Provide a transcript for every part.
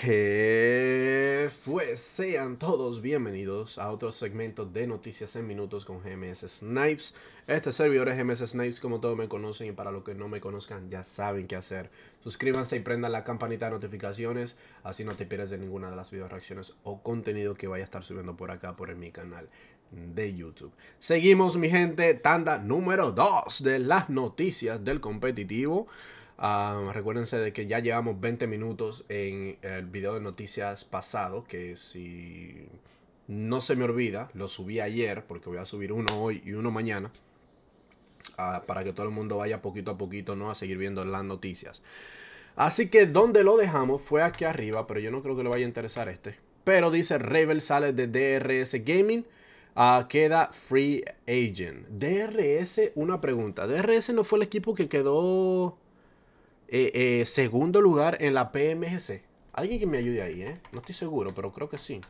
Que pues sean todos bienvenidos a otro segmento de Noticias en Minutos con GMS Snipes. Este servidor es GMS Snipes, como todos me conocen y para los que no me conozcan ya saben qué hacer. Suscríbanse y prendan la campanita de notificaciones, así no te pierdas de ninguna de las video reacciones o contenido que vaya a estar subiendo por acá por mi canal de YouTube. Seguimos mi gente, tanda número 2 de las noticias del competitivo. Ah, recuérdense de que ya llevamos 20 minutos en el video de noticias pasado, que si no se me olvida, lo subí ayer, porque voy a subir uno hoy y uno mañana, ah, para que todo el mundo vaya poquito a poquito, ¿no? A seguir viendo las noticias. Así que donde lo dejamos fue aquí arriba, pero yo no creo que le vaya a interesar este. Pero dice, Rebel sale de DRS Gaming. Ah, queda Free Agent. DRS, una pregunta. DRS no fue el equipo que quedó eh, eh, segundo lugar en la PMGC. Alguien que me ayude ahí, ¿eh? No estoy seguro, pero creo que sí.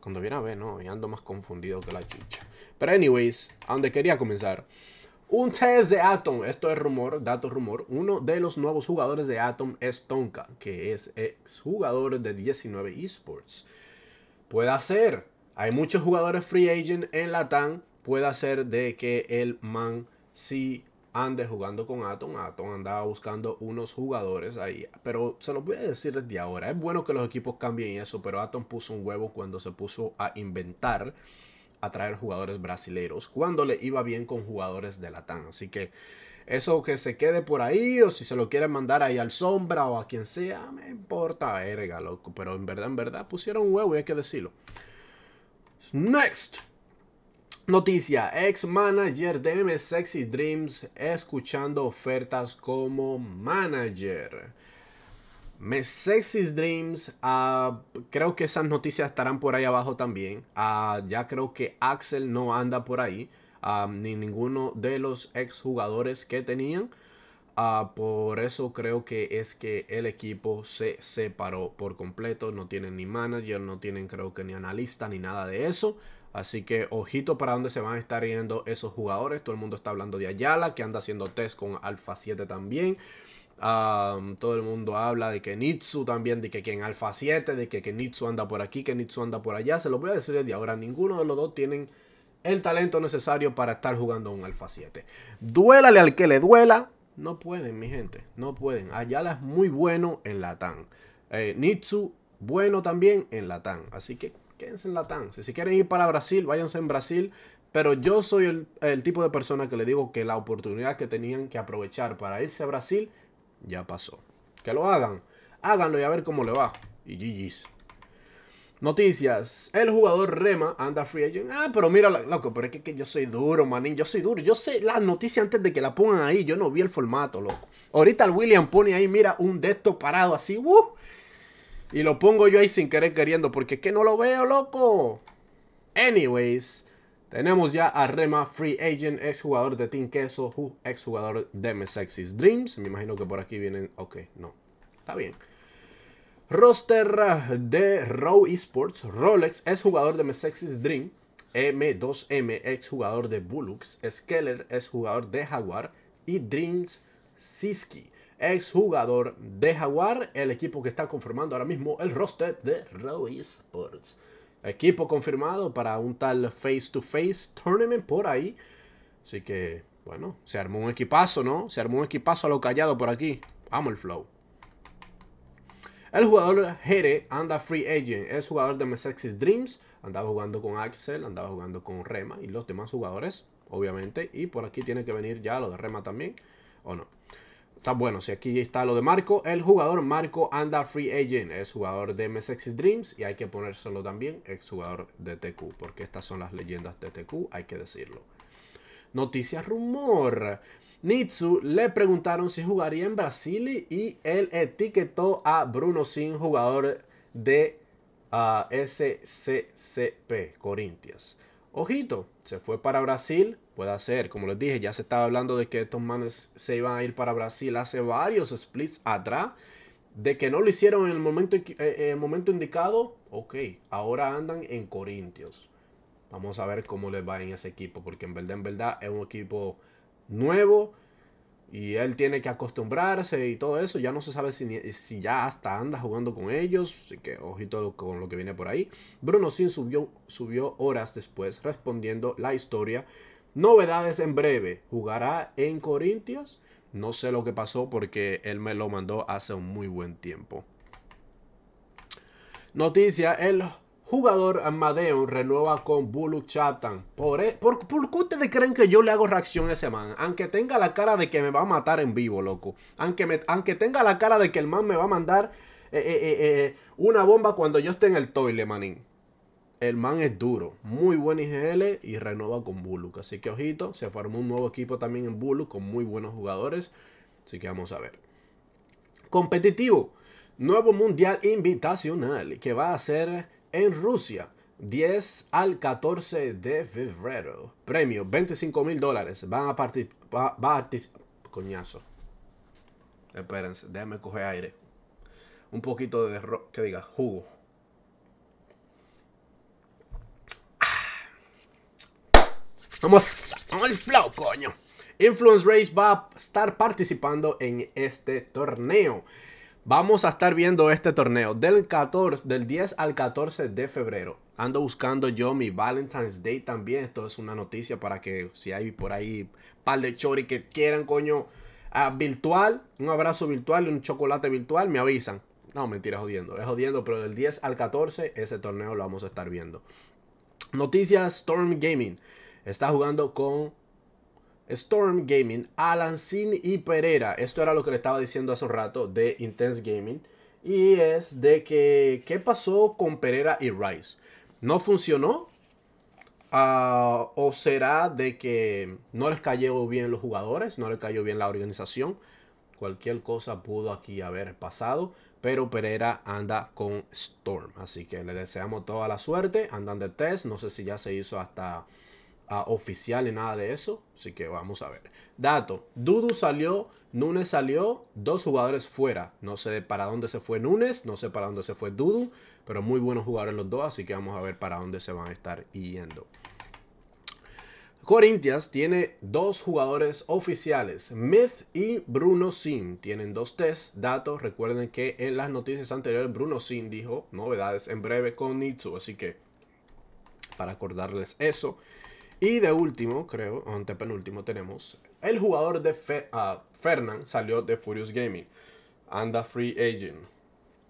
Cuando viene a ver, no, Y ando más confundido que la chucha. Pero anyways, a donde quería comenzar. Un test de Atom, esto es rumor, dato rumor. Uno de los nuevos jugadores de Atom es Tonka, que es ex jugador de 19 esports. Puede ser, hay muchos jugadores free agent en la TAN. Puede ser de que el man si ande jugando con Atom. Atom andaba buscando unos jugadores ahí. Pero se los voy a decir desde ahora. Es bueno que los equipos cambien eso, pero Atom puso un huevo cuando se puso a inventar a traer jugadores brasileños. Cuando le iba bien con jugadores de Latam. Así que eso que se quede por ahí o si se lo quieren mandar ahí al sombra o a quien sea, me importa verga, loco. Pero en verdad, en verdad pusieron un huevo y hay que decirlo. Next. Noticia, ex manager de Sexy Dreams escuchando ofertas como manager. me Sexy Dreams, ah, creo que esas noticias estarán por ahí abajo también. Ah, ya creo que Axel no anda por ahí, ah, ni ninguno de los ex jugadores que tenían. por eso creo que es que el equipo se separó por completo. No tienen ni manager, no tienen creo que ni analista, ni nada de eso. Así que ojito para dónde se van a estar yendo esos jugadores. Todo el mundo está hablando de Ayala, que anda haciendo test con Alfa 7 también. todo el mundo habla de que Nitsu también, de que, en Alfa 7, de que, que Nitsu anda por aquí, que Nitsu anda por allá. Se lo voy a decir desde ahora, ninguno de los dos tienen el talento necesario para estar jugando un Alfa 7. Duélale al que le duela. No pueden, mi gente, no pueden. Ayala es muy bueno en la TAN. Eh, Nitsu, bueno también en TAN. Así que quédense en la Si, si quieren ir para Brasil, váyanse en Brasil. Pero yo soy el, tipo de persona que le digo que la oportunidad que tenían que aprovechar para irse a Brasil ya pasó. Que lo hagan. Háganlo y a ver cómo le va. Y GG's. Noticias. El jugador Rema anda free agent. Ah, pero mira, loco, pero es que, yo soy duro, manín. Yo soy duro. Yo sé las noticias antes de que la pongan ahí. Yo no vi el formato, loco. Ahorita el William pone ahí, mira, un de parado así. Uh, y lo pongo yo ahí sin querer queriendo, porque que no lo veo, loco. Anyways, tenemos ya a Rema Free Agent, ex jugador de Team Queso, ex jugador de Mesexis Dreams. Me imagino que por aquí vienen. Ok, no. Está bien. Roster de Row Esports, Rolex, ex jugador de Mesexis Dream. M2M, ex jugador de Bulux. Skeller, ex jugador de Jaguar. Y Dreams Siski ex jugador de Jaguar, el equipo que está confirmando ahora mismo el roster de Royce Sports. Equipo confirmado para un tal face-to-face tournament por ahí. Así que, bueno, se armó un equipazo, ¿no? Se armó un equipazo a lo callado por aquí. vamos el flow. El jugador Jere anda free agent. Es jugador de Mesexis Dreams. Andaba jugando con Axel, andaba jugando con Rema y los demás jugadores, obviamente. Y por aquí tiene que venir ya lo de Rema también, ¿o no? está bueno. Si aquí está lo de Marco, el jugador Marco anda free agent, es jugador de MSX Dreams y hay que ponérselo también exjugador de TQ, porque estas son las leyendas de TQ, hay que decirlo. Noticias rumor. Nitsu le preguntaron si jugaría en Brasil y él etiquetó a Bruno Sin, jugador de ah, SCCP Corinthians. Ojito, se fue para Brasil, puede ser, como les dije, ya se estaba hablando de que estos manes se iban a ir para Brasil hace varios splits atrás, de que no lo hicieron en el momento, eh, eh, el momento indicado, ok, ahora andan en Corintios. Vamos a ver cómo les va en ese equipo, porque en verdad, en verdad es un equipo nuevo, y él tiene que acostumbrarse y todo eso. Ya no se sabe si, si ya hasta anda jugando con ellos. Así que ojito con lo que viene por ahí. Bruno Sin subió, subió horas después respondiendo la historia. Novedades en breve. Jugará en Corintios No sé lo que pasó porque él me lo mandó hace un muy buen tiempo. Noticia, el Jugador Amadeo renueva con Buluk Chatan. E, por, por, qué ustedes creen que yo le hago reacción a ese man? Aunque tenga la cara de que me va a matar en vivo, loco. Aunque, aunque tenga la cara de que el man me va a mandar eh, eh, eh, una bomba cuando yo esté en el toile, manín. El man es duro. Muy buen IGL y renueva con Buluk. Así que ojito, se formó un nuevo equipo también en Buluk con muy buenos jugadores. Así que vamos a ver. Competitivo. Nuevo Mundial Invitacional que va a ser en Rusia. 10 al 14 de febrero. Premio, 25 mil dólares. Van a participar... Coñazo. Espérense, déjenme coger aire. Un poquito de... Que diga, jugo. Vamos, ah. vamos al flow, coño. Influence Race va a estar participando en este torneo. Vamos a estar viendo este torneo del 14, del 10 al 14 de febrero. Ando buscando yo mi Valentine's Day también. Esto es una noticia para que si hay por ahí pal de chori que quieran, coño, ah, virtual, un abrazo virtual, un chocolate virtual, me avisan. No, mentira, jodiendo. Es jodiendo, pero del 10 al 14 ese torneo lo vamos a estar viendo. Noticias Storm Gaming. Está jugando con Storm Gaming, Alan Sin y Pereira. Esto era lo que le estaba diciendo hace un rato de Intense Gaming. Y es de que, ¿qué pasó con Pereira y Rice? ¿No funcionó? Ah, ¿O será de que no les cayó bien los jugadores? ¿No les cayó bien la organización? Cualquier cosa pudo aquí haber pasado. Pero Pereira anda con Storm. Así que le deseamos toda la suerte. Andan de test. No sé si ya se hizo hasta oficial ni nada de eso. Así que vamos a ver. Dato, Dudu salió, Nunes salió, dos jugadores fuera. No sé para dónde se fue Nunes, no sé para dónde se fue Dudu, pero muy buenos jugadores los dos, así que vamos a ver para dónde se van a estar yendo. Corinthians tiene dos jugadores oficiales, Myth y Bruno Sim. Tienen dos test, datos. Recuerden que en las noticias anteriores Bruno Sim dijo novedades en breve con Nitsu, así que para acordarles eso. Y de último, creo, ante penúltimo, tenemos el jugador de Fe ah, Fernand salió de Furious Gaming. Anda free agent.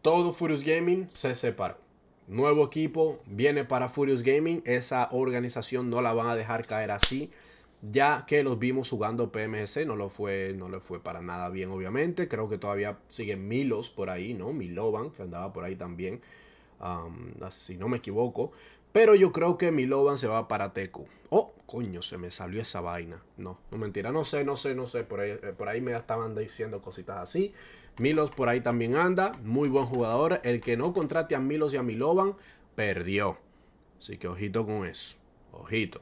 Todo Furious Gaming se separó. Nuevo equipo viene para Furious Gaming. Esa organización no la van a dejar caer así. Ya que los vimos jugando PMS, no lo fue, no le fue para nada bien, obviamente. Creo que todavía siguen Milos por ahí, ¿no? Milovan, que andaba por ahí también si no me equivoco. Pero yo creo que Milovan se va para Teku. Oh, coño, se me salió esa vaina. No, no mentira, no sé, no sé, no sé. Por ahí, eh, por ahí me estaban diciendo cositas así. Milos por ahí también anda. Muy buen jugador. El que no contrate a Milos y a Milovan, perdió. Así que ojito con eso. Ojito.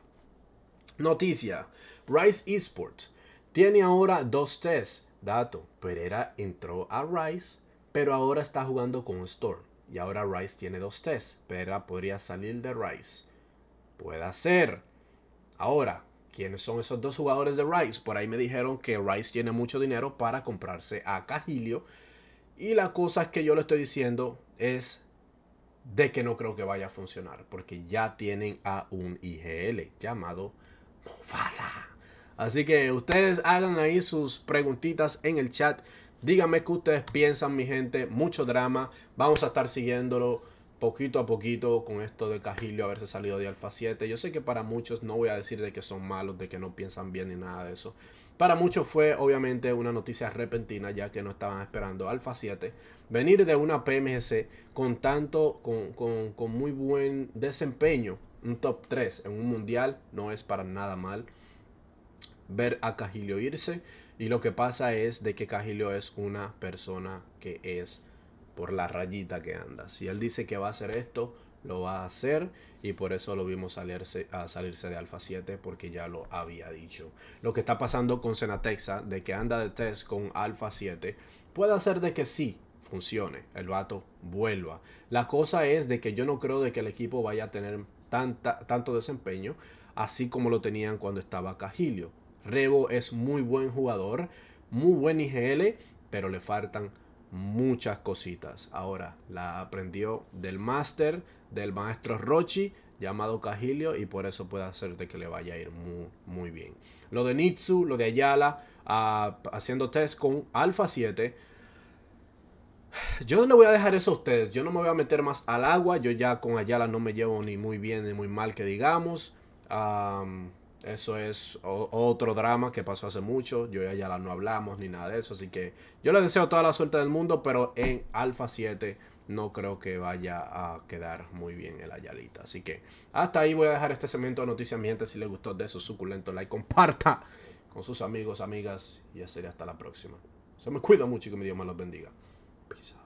Noticia. Rice Esports tiene ahora dos tests. Dato. Pereira entró a Rice, pero ahora está jugando con Storm. Y ahora Rice tiene dos T's. pero podría salir de Rice. Puede ser. Ahora, ¿quiénes son esos dos jugadores de Rice? Por ahí me dijeron que Rice tiene mucho dinero para comprarse a Cajilio. Y la cosa que yo le estoy diciendo es de que no creo que vaya a funcionar. Porque ya tienen a un IGL llamado Mufasa. Así que ustedes hagan ahí sus preguntitas en el chat. Díganme qué ustedes piensan, mi gente. Mucho drama. Vamos a estar siguiéndolo poquito a poquito con esto de Cajillo haberse salido de Alfa 7. Yo sé que para muchos no voy a decir de que son malos, de que no piensan bien ni nada de eso. Para muchos fue obviamente una noticia repentina ya que no estaban esperando Alfa 7. Venir de una PMGC con tanto, con, con muy buen desempeño, un top 3 en un mundial, no es para nada mal ver a Cajilio irse y lo que pasa es de que Cajilio es una persona que es por la rayita que anda. Si él dice que va a hacer esto, lo va a hacer y por eso lo vimos salirse, a salirse de Alfa 7 porque ya lo había dicho. Lo que está pasando con Cenatexa de que anda de test con Alfa 7 puede hacer de que sí funcione, el vato vuelva. La cosa es de que yo no creo de que el equipo vaya a tener tanta, tanto desempeño así como lo tenían cuando estaba Cajilio. Rebo es muy buen jugador, muy buen IGL, pero le faltan muchas cositas. Ahora, la aprendió del máster, del maestro Rochi, llamado Cajilio, y por eso puede hacerte que le vaya a ir muy, muy bien. Lo de Nitsu, lo de Ayala, ah, haciendo test con Alpha 7. Yo le voy a dejar eso a ustedes. Yo no me voy a meter más al agua. Yo ya con Ayala no me llevo ni muy bien ni muy mal, que digamos. Eso es otro drama que pasó hace mucho. Yo y Ayala no hablamos ni nada de eso. Así que yo le deseo toda la suerte del mundo, pero en alfa 7 no creo que vaya a quedar muy bien el Ayalita. Así que hasta ahí voy a dejar este segmento de noticias. Mi si les gustó de esos suculentos, like, comparta con sus amigos, amigas. Y así hasta la próxima. Se me cuida mucho y que mi Dios me los bendiga. Peace